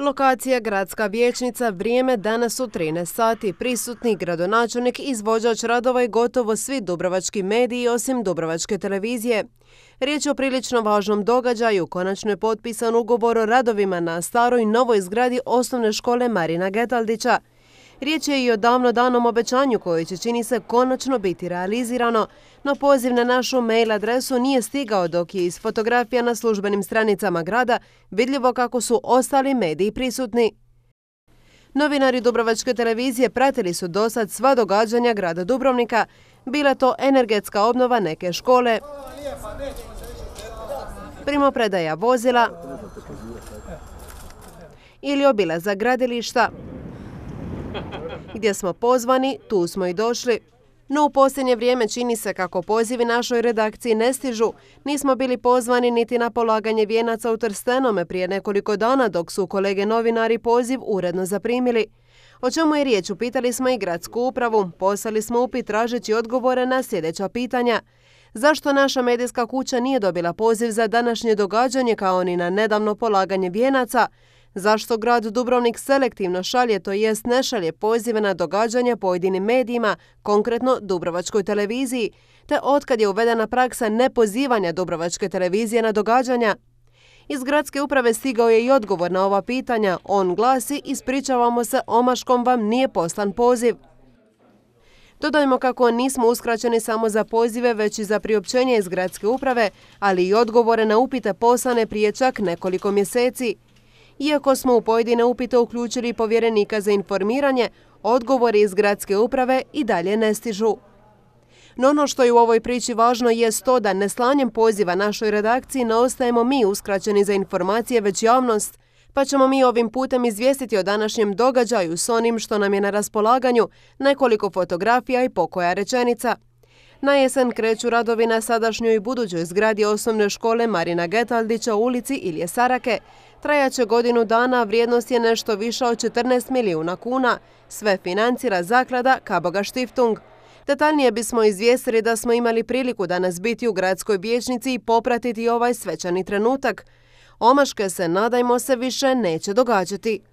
Lokacija Gradska vječnica, vrijeme danas u 13 sati. Prisutni gradonačelnik, izvođač radova i gotovo svi dubrovački mediji osim dubrovačke televizije. Riječ je o prilično važnom događaju. Konačno je potpisan ugovor o radovima na staroj novoj zgradi osnovne škole Marina Getaldića. Riječ je i o davno danom obećanju koje će čini se konačno biti realizirano, no poziv na našu mail adresu nije stigao dok je iz fotografija na službenim stranicama grada vidljivo kako su ostali mediji prisutni. Novinari Dubrovačke televizije pratili su dosad sva događanja grada Dubrovnika, bila to energetska obnova neke škole, primopredaja vozila ili obila za gradilišta, gdje smo pozvani, tu smo i došli. No u posljednje vrijeme čini se kako pozivi našoj redakciji ne stižu. Nismo bili pozvani niti na polaganje vijenaca u Trstenome prije nekoliko dana dok su kolege novinari poziv uredno zaprimili. O čemu je riječ upitali smo i gradsku upravu, poslali smo upit tražeći odgovore na sljedeća pitanja. Zašto naša medijska kuća nije dobila poziv za današnje događanje kao ni na nedavno polaganje vijenaca? Zašto grad Dubrovnik selektivno šalje, to jest ne šalje pozive na događanja pojedinim medijima, konkretno Dubrovačkoj televiziji, te otkad je uvedena praksa nepozivanja Dubrovačke televizije na događanja, iz gradske uprave stigao je i odgovor na ova pitanja. On glasi, ispričavamo se, omaškom vam nije poslan poziv. Dodajmo kako nismo uskraćeni samo za pozive, već i za priopćenje iz gradske uprave, ali i odgovore na upite poslane prije čak nekoliko mjeseci. Iako smo u pojedine upite uključili povjerenika za informiranje, odgovori iz gradske uprave i dalje ne stižu. No ono što je u ovoj priči važno je to da neslanjem poziva našoj redakciji ne ostajemo mi uskraćeni za informacije već javnost, pa ćemo mi ovim putem izvijestiti o današnjem događaju s onim što nam je na raspolaganju, nekoliko fotografija i pokoja rečenica – na jesen kreću radovi na sadašnjoj i budućoj zgradi osnovne škole Marina Getaldića u ulici Ilje Sarake. Trajaće godinu dana, vrijednost je nešto više od 14 milijuna kuna. Sve financira zaklada Kaboga Štiftung. Detaljnije bismo izvijestili da smo imali priliku danas biti u gradskoj vijećnici i popratiti ovaj svećani trenutak. Omaške se, nadajmo se, više neće događati.